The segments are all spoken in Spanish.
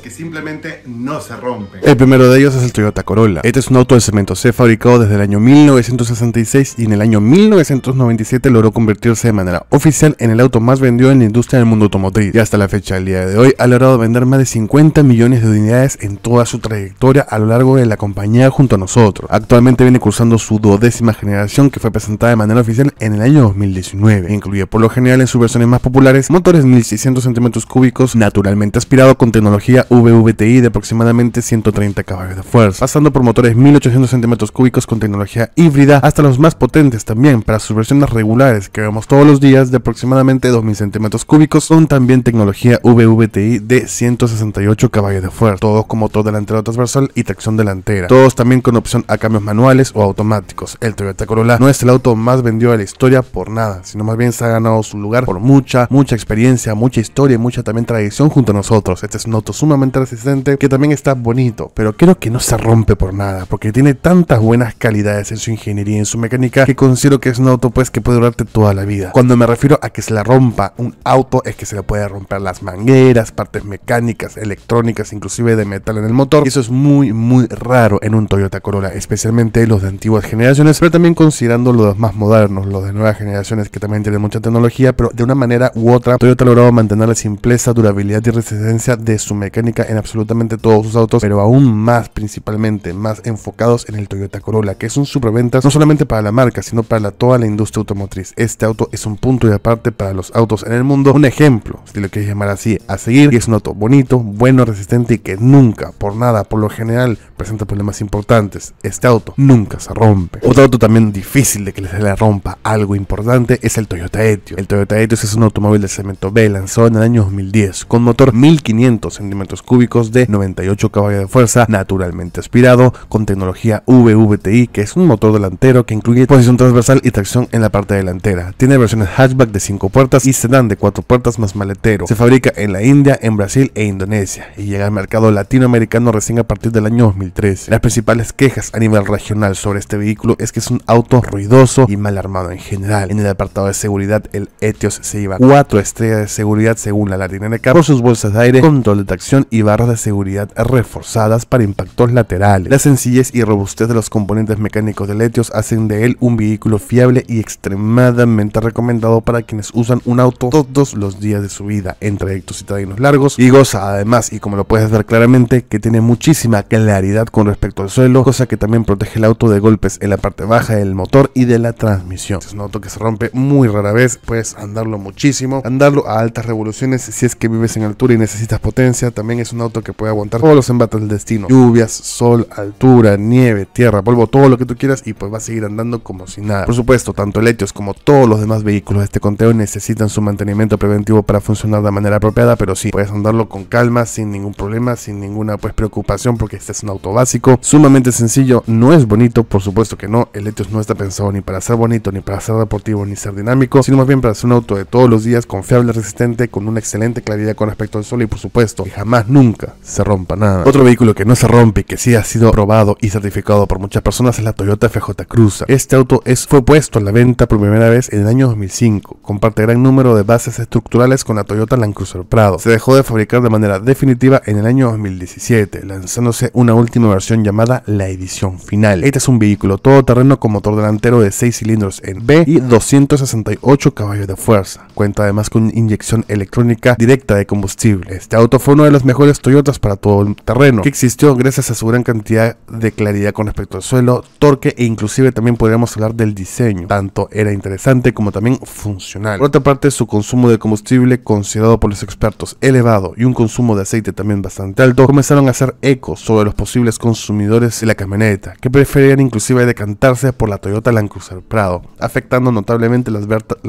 que simplemente no se rompen. El primero de ellos es el Toyota Corolla. Este es un auto de cemento C fabricado desde el año 1966 y en el año 1997 logró convertirse de manera oficial en el auto más vendido en la industria del mundo automotriz. Y hasta la fecha del día de hoy ha logrado vender más de 50 millones de unidades en toda su trayectoria a lo largo de la compañía junto a nosotros. Actualmente viene cursando su duodécima generación que fue presentada de manera oficial en el año 2019. Incluye por lo general en sus versiones más populares motores 1600 centímetros cúbicos naturalmente aspirado con tecnología VVTI de aproximadamente 130 caballos de fuerza, pasando por motores 1800 centímetros cúbicos con tecnología híbrida hasta los más potentes también para sus versiones regulares que vemos todos los días de aproximadamente 2000 centímetros cúbicos son también tecnología VVTI de 168 caballos de fuerza, todos con motor delantero transversal y tracción delantera, todos también con opción a cambios manuales o automáticos. El Toyota Corolla no es el auto más vendido de la historia por nada, sino más bien se ha ganado su lugar por mucha, mucha experiencia, mucha historia y mucha también tradición junto a nosotros. Este es un auto sumamente resistente, que también está bonito, pero creo que no se rompe por nada, porque tiene tantas buenas calidades en su ingeniería y en su mecánica que considero que es un auto pues que puede durarte toda la vida. Cuando me refiero a que se la rompa un auto es que se le puede romper las mangueras, partes mecánicas, electrónicas, inclusive de metal en el motor. Y eso es muy muy raro en un Toyota Corolla, especialmente los de antiguas generaciones, pero también considerando los más modernos, los de nuevas generaciones que también tienen mucha tecnología, pero de una manera u otra Toyota ha logrado mantener la simpleza, durabilidad y resistencia de su mecánica en absolutamente todos sus autos, pero aún más principalmente, más enfocados en el Toyota Corolla, que es un superventas no solamente para la marca, sino para toda la industria automotriz. Este auto es un punto de aparte para los autos en el mundo, un ejemplo, si lo quieres llamar así, a seguir, y es un auto bonito, bueno, resistente y que nunca, por nada, por lo general, presenta problemas importantes. Este auto nunca se rompe. Otro auto también difícil de que se le rompa algo importante es el Toyota Etios. El Toyota Etios es un automóvil de cemento B lanzado en el año 2010 con motor 1500 centímetros cúbicos de 98 caballos de fuerza, naturalmente aspirado, con tecnología VVTi, que es un motor delantero que incluye posición transversal y tracción en la parte delantera. Tiene versiones hatchback de 5 puertas y sedán de 4 puertas más maletero. Se fabrica en la India, en Brasil e Indonesia y llega al mercado latinoamericano recién a partir del año 2013. Las principales quejas a nivel regional sobre este vehículo es que es un auto ruidoso y mal armado en general. En el apartado de seguridad, el Etios se lleva 4 estrellas de seguridad según la NCAP por sus bolsas de aire, control de tracción y barras de seguridad reforzadas para impactos laterales. La sencillez y robustez de los componentes mecánicos de Etios hacen de él un vehículo fiable y extremadamente recomendado para quienes usan un auto todos los días de su vida en trayectos y citadinos largos y goza además, y como lo puedes ver claramente, que tiene muchísima claridad con respecto al suelo, cosa que también protege el auto de golpes en la parte baja del motor y de la transmisión. Es un auto que se rompe muy rara vez, puedes andarlo muchísimo, andarlo a altas revoluciones si es que vives en altura y necesitas potencia, también es un auto que puede aguantar todos los embates del destino. Lluvias, sol, altura, nieve, tierra, polvo, todo lo que tú quieras y pues va a seguir andando como si nada. Por supuesto, tanto el Etios como todos los demás vehículos de este conteo necesitan su mantenimiento preventivo para funcionar de manera apropiada, pero sí, puedes andarlo con calma, sin ningún problema, sin ninguna pues preocupación porque este es un auto básico, sumamente sencillo, no es bonito, por supuesto que no, el Etios no está pensado ni para ser bonito, ni para ser deportivo, ni ser dinámico, sino más bien para ser un auto de todos los días, confiable, resistente, con una excelente claridad con respecto al sol y por supuesto, que jamás más nunca se rompa nada. Otro vehículo que no se rompe y que sí ha sido probado y certificado por muchas personas es la Toyota FJ Cruiser. Este auto fue puesto a la venta por primera vez en el año 2005. Comparte gran número de bases estructurales con la Toyota Land Cruiser Prado. Se dejó de fabricar de manera definitiva en el año 2017, lanzándose una última versión llamada la edición final. Este es un vehículo todoterreno con motor delantero de 6 cilindros en B y 268 caballos de fuerza. Cuenta además con inyección electrónica directa de combustible. Este auto fue uno de los mejores Toyotas para todo el terreno, que existió gracias a su gran cantidad de claridad con respecto al suelo, torque e inclusive también podríamos hablar del diseño. Tanto era interesante como también funcional. Por otra parte, su consumo de combustible, considerado por los expertos elevado y un consumo de aceite también bastante alto, comenzaron a hacer eco sobre los posibles consumidores de la camioneta, que preferían inclusive decantarse por la Toyota Land Cruiser Prado, afectando notablemente las,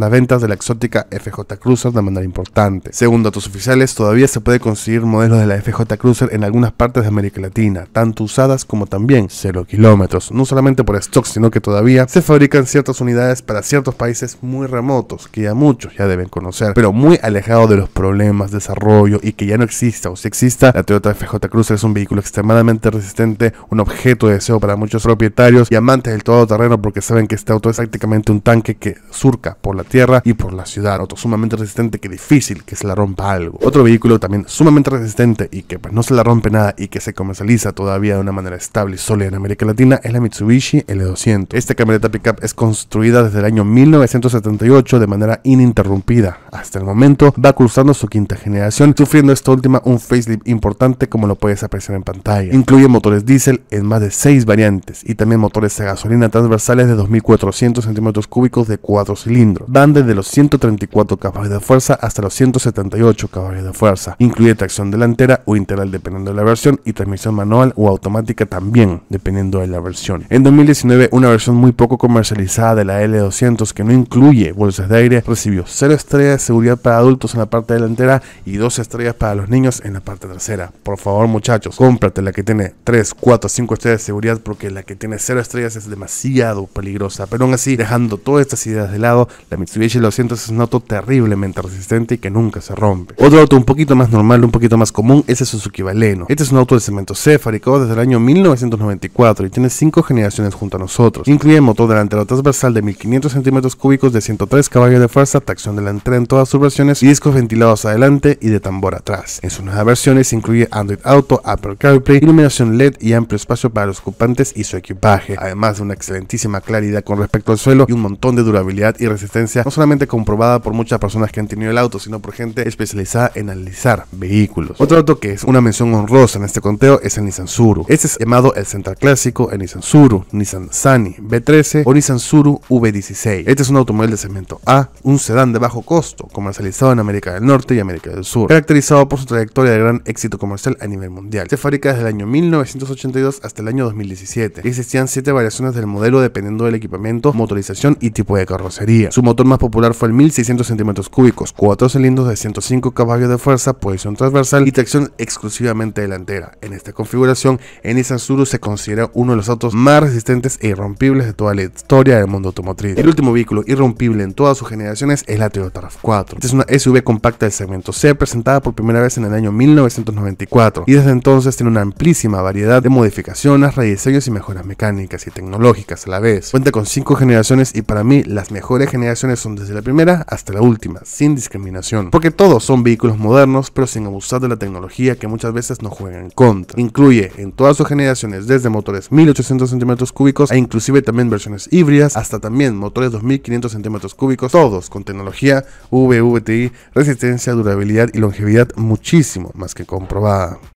ventas de la exótica FJ Cruiser de manera importante. Según datos oficiales, todavía se puede conseguir modelos los de la FJ Cruiser en algunas partes de América Latina, tanto usadas como también cero kilómetros, no solamente por stock, sino que todavía se fabrican ciertas unidades para ciertos países muy remotos, que ya muchos ya deben conocer, pero muy alejado de los problemas desarrollo y que ya no exista o si exista, la Toyota FJ Cruiser es un vehículo extremadamente resistente, un objeto de deseo para muchos propietarios y amantes del todoterreno porque saben que este auto es prácticamente un tanque que surca por la tierra y por la ciudad, otro sumamente resistente que difícil que se la rompa algo. Otro vehículo también sumamente resistente y que pues, no se la rompe nada y que se comercializa todavía de una manera estable y sólida en América Latina es la Mitsubishi L200. Esta camioneta pickup es construida desde el año 1978 de manera ininterrumpida. Hasta el momento va cruzando su quinta generación, sufriendo esta última un facelift importante como lo puedes apreciar en pantalla. Incluye motores diésel en más de 6 variantes y también motores de gasolina transversales de 2400 centímetros cúbicos de 4 cilindros. Van desde los 134 caballos de fuerza hasta los 178 caballos de fuerza. Incluye tracción de la delantera o integral dependiendo de la versión y transmisión manual o automática también dependiendo de la versión. En 2019 una versión muy poco comercializada de la L200 que no incluye bolsas de aire recibió 0 estrellas de seguridad para adultos en la parte delantera y 2 estrellas para los niños en la parte trasera. Por favor muchachos, cómprate la que tiene 3, 4, 5 estrellas de seguridad porque la que tiene 0 estrellas es demasiado peligrosa. Pero aún así, dejando todas estas ideas de lado, la Mitsubishi 200 es un auto terriblemente resistente y que nunca se rompe. Otro auto un poquito más normal, un poquito más común es su Suzuki Baleno. Este es un auto de cemento C desde el año 1994 y tiene cinco generaciones junto a nosotros. Incluye motor delantero transversal de 1500 centímetros cúbicos de 103 caballos de fuerza, tracción delantera en todas sus versiones y discos ventilados adelante y de tambor atrás. En sus nuevas versiones incluye Android Auto, Apple CarPlay, iluminación LED y amplio espacio para los ocupantes y su equipaje, además de una excelentísima claridad con respecto al suelo y un montón de durabilidad y resistencia, no solamente comprobada por muchas personas que han tenido el auto, sino por gente especializada en analizar vehículos. Otro auto que es una mención honrosa en este conteo es el Nissan Suru. Este es llamado el Central Clásico, el Nissan Suru, Nissan Sunny B13 o Nissan Suru V16. Este es un automóvil de segmento A, un sedán de bajo costo, comercializado en América del Norte y América del Sur, caracterizado por su trayectoria de gran éxito comercial a nivel mundial. Se fabrica desde el año 1982 hasta el año 2017 existían 7 variaciones del modelo dependiendo del equipamiento, motorización y tipo de carrocería. Su motor más popular fue el 1600 centímetros cúbicos, 4 cilindros de 105 caballos de fuerza, posición transversal y tracción exclusivamente delantera. En esta configuración, el Nissan se considera uno de los autos más resistentes e irrompibles de toda la historia del mundo automotriz. El último vehículo irrompible en todas sus generaciones es la Toyota RAV4. Esta es una SUV compacta del segmento C presentada por primera vez en el año 1994 y desde entonces tiene una amplísima variedad de modificaciones, rediseños y mejoras mecánicas y tecnológicas a la vez. Cuenta con 5 generaciones y para mí las mejores generaciones son desde la primera hasta la última, sin discriminación, porque todos son vehículos modernos pero sin abusar de la tecnología que muchas veces no juegan contra. Incluye en todas sus generaciones desde motores 1800 centímetros cúbicos e inclusive también versiones híbridas hasta también motores 2500 centímetros cúbicos, todos con tecnología VVTI, resistencia, durabilidad y longevidad muchísimo más que comprobada.